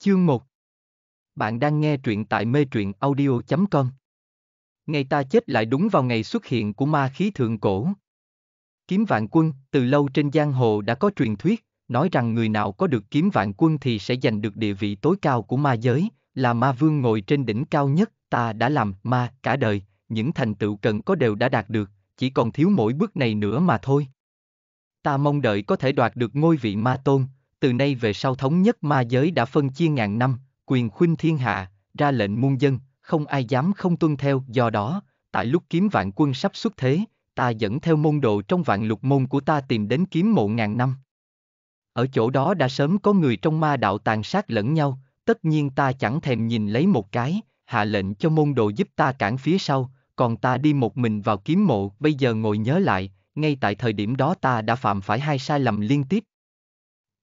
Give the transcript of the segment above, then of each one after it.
Chương 1 Bạn đang nghe truyện tại mê truyện audio.com Ngày ta chết lại đúng vào ngày xuất hiện của ma khí thượng cổ. Kiếm vạn quân, từ lâu trên giang hồ đã có truyền thuyết, nói rằng người nào có được kiếm vạn quân thì sẽ giành được địa vị tối cao của ma giới, là ma vương ngồi trên đỉnh cao nhất, ta đã làm ma cả đời, những thành tựu cần có đều đã đạt được, chỉ còn thiếu mỗi bước này nữa mà thôi. Ta mong đợi có thể đoạt được ngôi vị ma tôn, từ nay về sau thống nhất ma giới đã phân chia ngàn năm, quyền khuynh thiên hạ, ra lệnh muôn dân, không ai dám không tuân theo, do đó, tại lúc kiếm vạn quân sắp xuất thế, ta dẫn theo môn đồ trong vạn lục môn của ta tìm đến kiếm mộ ngàn năm. Ở chỗ đó đã sớm có người trong ma đạo tàn sát lẫn nhau, tất nhiên ta chẳng thèm nhìn lấy một cái, hạ lệnh cho môn đồ giúp ta cản phía sau, còn ta đi một mình vào kiếm mộ, bây giờ ngồi nhớ lại, ngay tại thời điểm đó ta đã phạm phải hai sai lầm liên tiếp,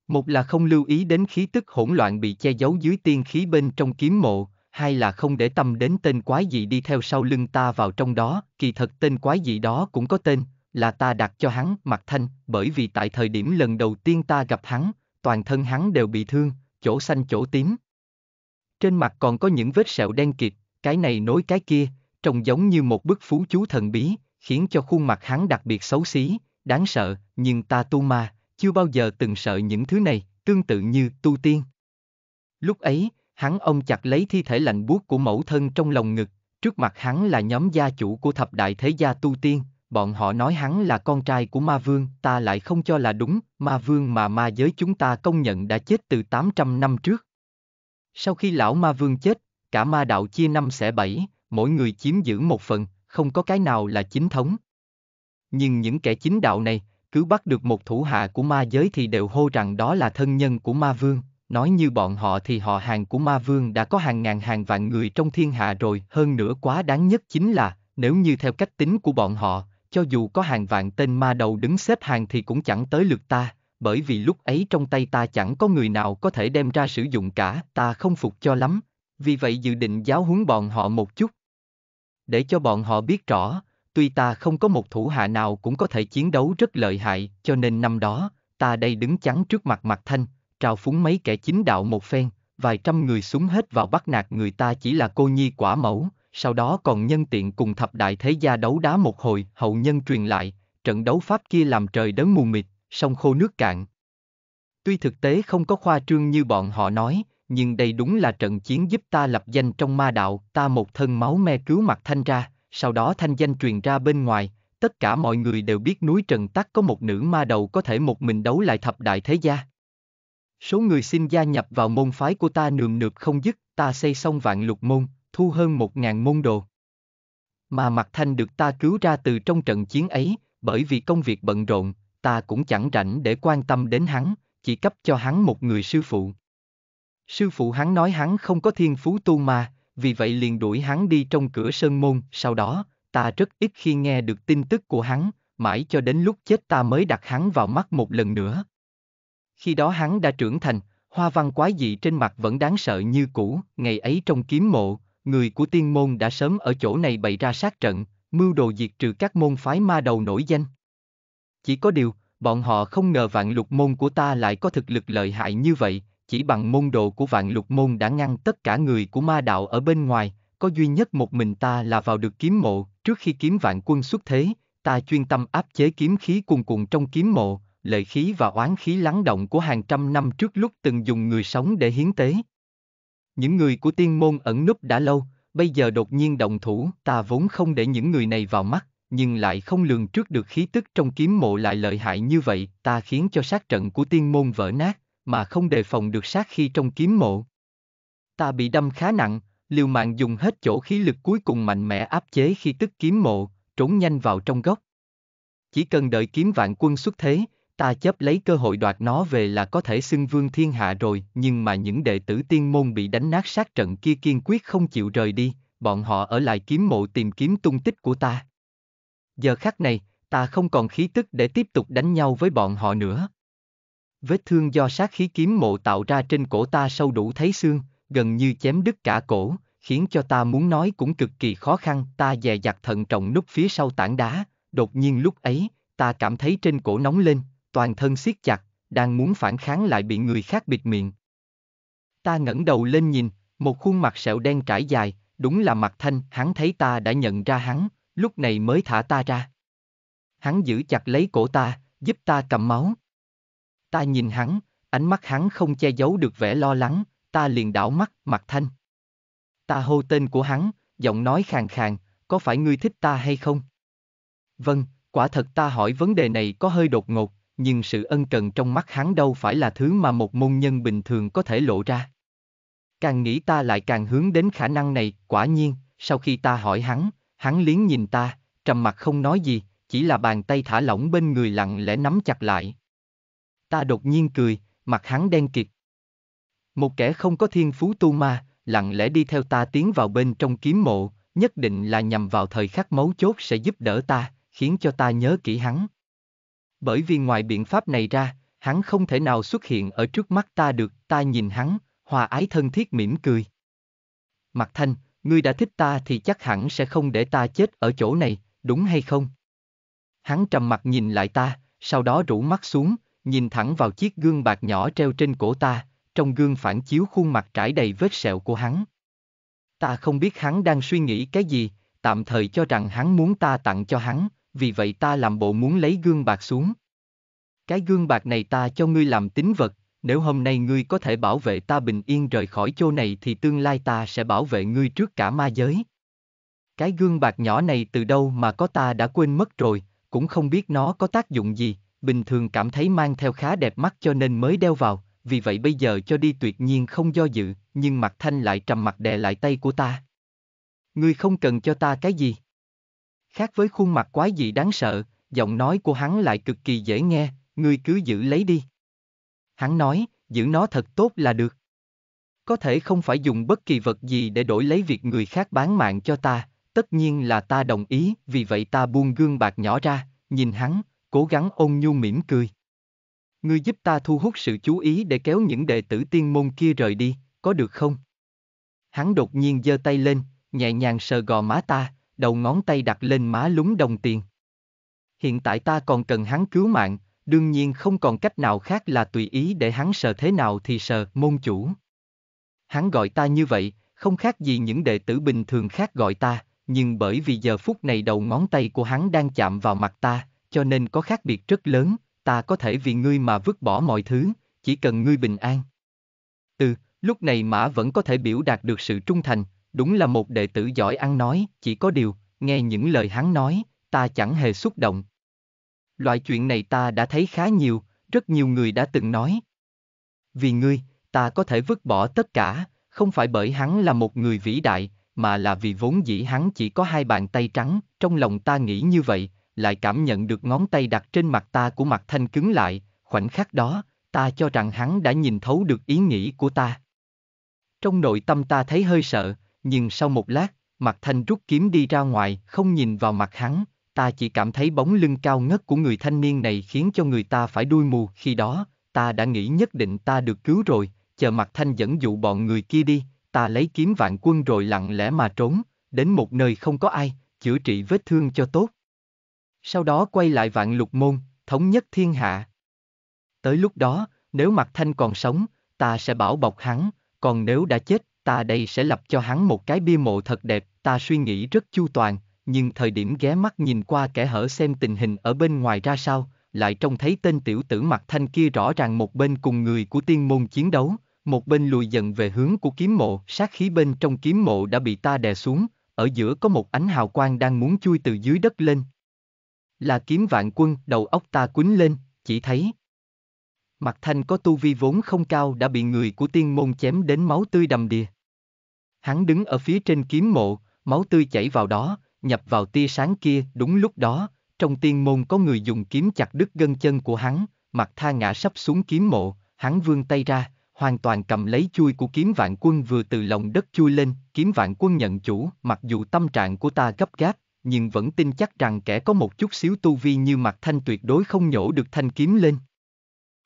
một là không lưu ý đến khí tức hỗn loạn bị che giấu dưới tiên khí bên trong kiếm mộ, hai là không để tâm đến tên quái dị đi theo sau lưng ta vào trong đó, kỳ thật tên quái dị đó cũng có tên, là ta đặt cho hắn, mặt Thanh, bởi vì tại thời điểm lần đầu tiên ta gặp hắn, toàn thân hắn đều bị thương, chỗ xanh chỗ tím. Trên mặt còn có những vết sẹo đen kịt, cái này nối cái kia, trông giống như một bức phú chú thần bí, khiến cho khuôn mặt hắn đặc biệt xấu xí, đáng sợ, nhưng ta tu ma, chưa bao giờ từng sợ những thứ này, tương tự như tu tiên. Lúc ấy, hắn ông chặt lấy thi thể lạnh buốt của mẫu thân trong lòng ngực, trước mặt hắn là nhóm gia chủ của thập đại thế gia tu tiên, bọn họ nói hắn là con trai của ma vương, ta lại không cho là đúng, ma vương mà ma giới chúng ta công nhận đã chết từ 800 năm trước. Sau khi lão ma vương chết, cả ma đạo chia năm xẻ bảy, mỗi người chiếm giữ một phần, không có cái nào là chính thống. Nhưng những kẻ chính đạo này, cứ bắt được một thủ hạ của ma giới thì đều hô rằng đó là thân nhân của ma vương, nói như bọn họ thì họ hàng của ma vương đã có hàng ngàn hàng vạn người trong thiên hạ rồi, hơn nữa quá đáng nhất chính là, nếu như theo cách tính của bọn họ, cho dù có hàng vạn tên ma đầu đứng xếp hàng thì cũng chẳng tới lượt ta, bởi vì lúc ấy trong tay ta chẳng có người nào có thể đem ra sử dụng cả, ta không phục cho lắm, vì vậy dự định giáo huấn bọn họ một chút. Để cho bọn họ biết rõ, tuy ta không có một thủ hạ nào cũng có thể chiến đấu rất lợi hại, cho nên năm đó, ta đây đứng chắn trước mặt mặt thanh, trào phúng mấy kẻ chính đạo một phen, vài trăm người súng hết vào bắt nạt người ta chỉ là cô nhi quả mẫu, sau đó còn nhân tiện cùng thập đại thế gia đấu đá một hồi, hậu nhân truyền lại, trận đấu pháp kia làm trời đớn mù mịt, sông khô nước cạn. Tuy thực tế không có khoa trương như bọn họ nói, nhưng đây đúng là trận chiến giúp ta lập danh trong ma đạo, ta một thân máu me cứu mặt thanh ra, sau đó thanh danh truyền ra bên ngoài, tất cả mọi người đều biết núi Trần Tắc có một nữ ma đầu có thể một mình đấu lại thập đại thế gia. Số người xin gia nhập vào môn phái của ta nườm nượp không dứt, ta xây xong vạn lục môn, thu hơn một ngàn môn đồ. Mà mặt Thanh được ta cứu ra từ trong trận chiến ấy, bởi vì công việc bận rộn, ta cũng chẳng rảnh để quan tâm đến hắn, chỉ cấp cho hắn một người sư phụ. Sư phụ hắn nói hắn không có thiên phú tu ma, vì vậy liền đuổi hắn đi trong cửa sơn môn, sau đó, ta rất ít khi nghe được tin tức của hắn, mãi cho đến lúc chết ta mới đặt hắn vào mắt một lần nữa. Khi đó hắn đã trưởng thành, hoa văn quái dị trên mặt vẫn đáng sợ như cũ, ngày ấy trong kiếm mộ, người của tiên môn đã sớm ở chỗ này bày ra sát trận, mưu đồ diệt trừ các môn phái ma đầu nổi danh. Chỉ có điều, bọn họ không ngờ vạn lục môn của ta lại có thực lực lợi hại như vậy, chỉ bằng môn đồ của vạn lục môn đã ngăn tất cả người của ma đạo ở bên ngoài, có duy nhất một mình ta là vào được kiếm mộ, trước khi kiếm vạn quân xuất thế, ta chuyên tâm áp chế kiếm khí cuồn cuộn trong kiếm mộ, lợi khí và oán khí lắng động của hàng trăm năm trước lúc từng dùng người sống để hiến tế. Những người của tiên môn ẩn núp đã lâu, bây giờ đột nhiên động thủ, ta vốn không để những người này vào mắt, nhưng lại không lường trước được khí tức trong kiếm mộ lại lợi hại như vậy, ta khiến cho sát trận của tiên môn vỡ nát, mà không đề phòng được sát khi trong kiếm mộ. Ta bị đâm khá nặng, liều mạng dùng hết chỗ khí lực cuối cùng mạnh mẽ áp chế khi tức kiếm mộ, trốn nhanh vào trong góc. Chỉ cần đợi kiếm vạn quân xuất thế, ta chấp lấy cơ hội đoạt nó về là có thể xưng vương thiên hạ rồi, nhưng mà những đệ tử tiên môn bị đánh nát sát trận kia kiên quyết không chịu rời đi, bọn họ ở lại kiếm mộ tìm kiếm tung tích của ta. Giờ khắc này, ta không còn khí tức để tiếp tục đánh nhau với bọn họ nữa. Vết thương do sát khí kiếm mộ tạo ra trên cổ ta sâu đủ thấy xương, gần như chém đứt cả cổ, khiến cho ta muốn nói cũng cực kỳ khó khăn. Ta dè dặt thận trọng núp phía sau tảng đá, đột nhiên lúc ấy, ta cảm thấy trên cổ nóng lên, toàn thân siết chặt, đang muốn phản kháng lại bị người khác bịt miệng. Ta ngẩng đầu lên nhìn, một khuôn mặt sẹo đen trải dài, đúng là mặt thanh, hắn thấy ta đã nhận ra hắn, lúc này mới thả ta ra. Hắn giữ chặt lấy cổ ta, giúp ta cầm máu. Ta nhìn hắn, ánh mắt hắn không che giấu được vẻ lo lắng, ta liền đảo mắt, mặt thanh. Ta hô tên của hắn, giọng nói khàn khàn, có phải ngươi thích ta hay không? Vâng, quả thật ta hỏi vấn đề này có hơi đột ngột, nhưng sự ân cần trong mắt hắn đâu phải là thứ mà một môn nhân bình thường có thể lộ ra. Càng nghĩ ta lại càng hướng đến khả năng này, quả nhiên, sau khi ta hỏi hắn, hắn liếng nhìn ta, trầm mặt không nói gì, chỉ là bàn tay thả lỏng bên người lặng lẽ nắm chặt lại ta đột nhiên cười, mặt hắn đen kịt. Một kẻ không có thiên phú tu ma, lặng lẽ đi theo ta tiến vào bên trong kiếm mộ, nhất định là nhằm vào thời khắc mấu chốt sẽ giúp đỡ ta, khiến cho ta nhớ kỹ hắn. Bởi vì ngoài biện pháp này ra, hắn không thể nào xuất hiện ở trước mắt ta được, ta nhìn hắn, hòa ái thân thiết mỉm cười. Mặt thanh, ngươi đã thích ta thì chắc hẳn sẽ không để ta chết ở chỗ này, đúng hay không? Hắn trầm mặt nhìn lại ta, sau đó rủ mắt xuống, nhìn thẳng vào chiếc gương bạc nhỏ treo trên cổ ta, trong gương phản chiếu khuôn mặt trải đầy vết sẹo của hắn. Ta không biết hắn đang suy nghĩ cái gì, tạm thời cho rằng hắn muốn ta tặng cho hắn, vì vậy ta làm bộ muốn lấy gương bạc xuống. Cái gương bạc này ta cho ngươi làm tín vật, nếu hôm nay ngươi có thể bảo vệ ta bình yên rời khỏi chỗ này thì tương lai ta sẽ bảo vệ ngươi trước cả ma giới. Cái gương bạc nhỏ này từ đâu mà có ta đã quên mất rồi, cũng không biết nó có tác dụng gì, bình thường cảm thấy mang theo khá đẹp mắt cho nên mới đeo vào, vì vậy bây giờ cho đi tuyệt nhiên không do dự, nhưng mặt thanh lại trầm mặt đè lại tay của ta. Ngươi không cần cho ta cái gì. Khác với khuôn mặt quái dị đáng sợ, giọng nói của hắn lại cực kỳ dễ nghe, ngươi cứ giữ lấy đi. Hắn nói, giữ nó thật tốt là được. Có thể không phải dùng bất kỳ vật gì để đổi lấy việc người khác bán mạng cho ta, tất nhiên là ta đồng ý, vì vậy ta buông gương bạc nhỏ ra, nhìn hắn, cố gắng ôn nhu mỉm cười. Ngươi giúp ta thu hút sự chú ý để kéo những đệ tử tiên môn kia rời đi, có được không? Hắn đột nhiên giơ tay lên, nhẹ nhàng sờ gò má ta, đầu ngón tay đặt lên má lúng đồng tiền. Hiện tại ta còn cần hắn cứu mạng, đương nhiên không còn cách nào khác là tùy ý để hắn sờ thế nào thì sờ, môn chủ. Hắn gọi ta như vậy, không khác gì những đệ tử bình thường khác gọi ta, nhưng bởi vì giờ phút này đầu ngón tay của hắn đang chạm vào mặt ta, cho nên có khác biệt rất lớn, ta có thể vì ngươi mà vứt bỏ mọi thứ, chỉ cần ngươi bình an. Từ lúc này Mã vẫn có thể biểu đạt được sự trung thành, đúng là một đệ tử giỏi ăn nói, chỉ có điều, nghe những lời hắn nói, ta chẳng hề xúc động. Loại chuyện này ta đã thấy khá nhiều, rất nhiều người đã từng nói. Vì ngươi, ta có thể vứt bỏ tất cả, không phải bởi hắn là một người vĩ đại, mà là vì vốn dĩ hắn chỉ có hai bàn tay trắng, trong lòng ta nghĩ như vậy, lại cảm nhận được ngón tay đặt trên mặt ta của mặt thanh cứng lại, khoảnh khắc đó, ta cho rằng hắn đã nhìn thấu được ý nghĩ của ta. Trong nội tâm ta thấy hơi sợ, nhưng sau một lát, mặt thanh rút kiếm đi ra ngoài, không nhìn vào mặt hắn, ta chỉ cảm thấy bóng lưng cao ngất của người thanh niên này khiến cho người ta phải đuôi mù khi đó, ta đã nghĩ nhất định ta được cứu rồi, chờ mặt thanh dẫn dụ bọn người kia đi, ta lấy kiếm vạn quân rồi lặng lẽ mà trốn, đến một nơi không có ai, chữa trị vết thương cho tốt sau đó quay lại vạn lục môn, thống nhất thiên hạ. Tới lúc đó, nếu Mạc Thanh còn sống, ta sẽ bảo bọc hắn, còn nếu đã chết, ta đây sẽ lập cho hắn một cái bia mộ thật đẹp, ta suy nghĩ rất chu toàn, nhưng thời điểm ghé mắt nhìn qua kẻ hở xem tình hình ở bên ngoài ra sao, lại trông thấy tên tiểu tử Mạc Thanh kia rõ ràng một bên cùng người của tiên môn chiến đấu, một bên lùi dần về hướng của kiếm mộ, sát khí bên trong kiếm mộ đã bị ta đè xuống, ở giữa có một ánh hào quang đang muốn chui từ dưới đất lên, là kiếm vạn quân, đầu óc ta quýnh lên, chỉ thấy. Mặt thanh có tu vi vốn không cao đã bị người của tiên môn chém đến máu tươi đầm đìa. Hắn đứng ở phía trên kiếm mộ, máu tươi chảy vào đó, nhập vào tia sáng kia, đúng lúc đó, trong tiên môn có người dùng kiếm chặt đứt gân chân của hắn, mặt tha ngã sắp xuống kiếm mộ, hắn vươn tay ra, hoàn toàn cầm lấy chui của kiếm vạn quân vừa từ lòng đất chui lên, kiếm vạn quân nhận chủ, mặc dù tâm trạng của ta gấp gáp, nhưng vẫn tin chắc rằng kẻ có một chút xíu tu vi như mặt thanh tuyệt đối không nhổ được thanh kiếm lên.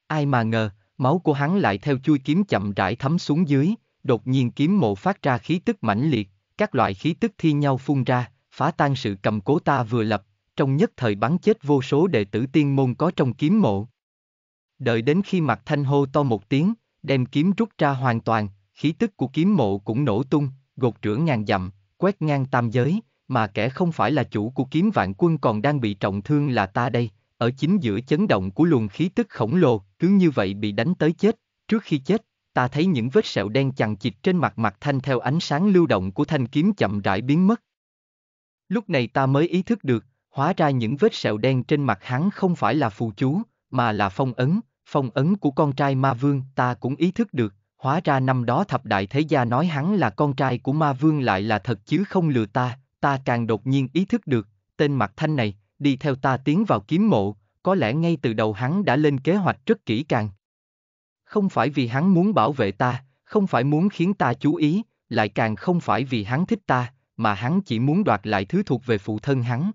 Ai mà ngờ, máu của hắn lại theo chui kiếm chậm rãi thấm xuống dưới, đột nhiên kiếm mộ phát ra khí tức mãnh liệt, các loại khí tức thi nhau phun ra, phá tan sự cầm cố ta vừa lập, trong nhất thời bắn chết vô số đệ tử tiên môn có trong kiếm mộ. Đợi đến khi mặt thanh hô to một tiếng, đem kiếm rút ra hoàn toàn, khí tức của kiếm mộ cũng nổ tung, gột rửa ngàn dặm, quét ngang tam giới, mà kẻ không phải là chủ của kiếm vạn quân còn đang bị trọng thương là ta đây, ở chính giữa chấn động của luồng khí tức khổng lồ, cứ như vậy bị đánh tới chết, trước khi chết, ta thấy những vết sẹo đen chằng chịt trên mặt mặt thanh theo ánh sáng lưu động của thanh kiếm chậm rãi biến mất. Lúc này ta mới ý thức được, hóa ra những vết sẹo đen trên mặt hắn không phải là phù chú, mà là phong ấn, phong ấn của con trai ma vương ta cũng ý thức được, hóa ra năm đó thập đại thế gia nói hắn là con trai của ma vương lại là thật chứ không lừa ta, ta càng đột nhiên ý thức được, tên mặt thanh này, đi theo ta tiến vào kiếm mộ, có lẽ ngay từ đầu hắn đã lên kế hoạch rất kỹ càng. Không phải vì hắn muốn bảo vệ ta, không phải muốn khiến ta chú ý, lại càng không phải vì hắn thích ta, mà hắn chỉ muốn đoạt lại thứ thuộc về phụ thân hắn.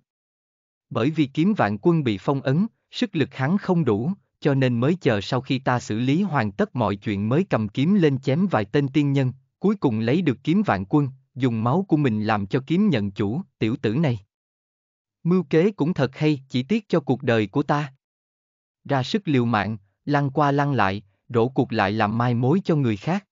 Bởi vì kiếm vạn quân bị phong ấn, sức lực hắn không đủ, cho nên mới chờ sau khi ta xử lý hoàn tất mọi chuyện mới cầm kiếm lên chém vài tên tiên nhân, cuối cùng lấy được kiếm vạn quân, dùng máu của mình làm cho kiếm nhận chủ, tiểu tử này. Mưu kế cũng thật hay, chỉ tiếc cho cuộc đời của ta. Ra sức liều mạng, lăn qua lăn lại, rổ cuộc lại làm mai mối cho người khác.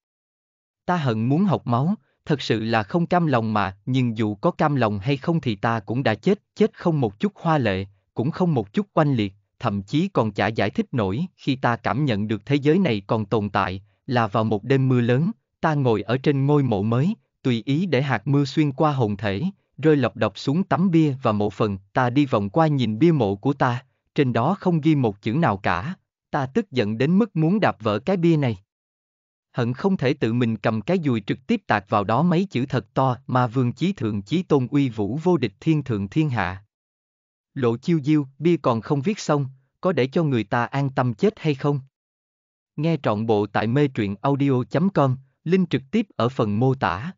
Ta hận muốn học máu, thật sự là không cam lòng mà, nhưng dù có cam lòng hay không thì ta cũng đã chết, chết không một chút hoa lệ, cũng không một chút oanh liệt, thậm chí còn chả giải thích nổi khi ta cảm nhận được thế giới này còn tồn tại, là vào một đêm mưa lớn, ta ngồi ở trên ngôi mộ mới, tùy ý để hạt mưa xuyên qua hồn thể, rơi lọc độc xuống tấm bia và mộ phần, ta đi vòng qua nhìn bia mộ của ta, trên đó không ghi một chữ nào cả, ta tức giận đến mức muốn đạp vỡ cái bia này. Hận không thể tự mình cầm cái dùi trực tiếp tạc vào đó mấy chữ thật to mà vương chí thượng chí tôn uy vũ vô địch thiên thượng thiên hạ. Lộ chiêu diêu, bia còn không viết xong, có để cho người ta an tâm chết hay không? Nghe trọn bộ tại mê truyện audio.com, link trực tiếp ở phần mô tả.